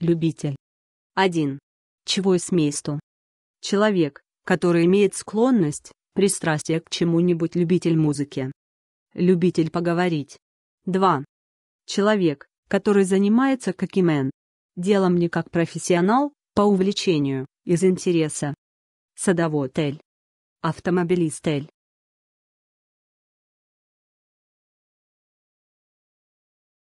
любитель. 1. Чего и с Человек, который имеет склонность, пристрастие к чему-нибудь любитель музыки. Любитель поговорить. 2. Человек, который занимается как имен. Делом не как профессионал, по увлечению, из интереса. Садовод Эль. Автомобилист Эль.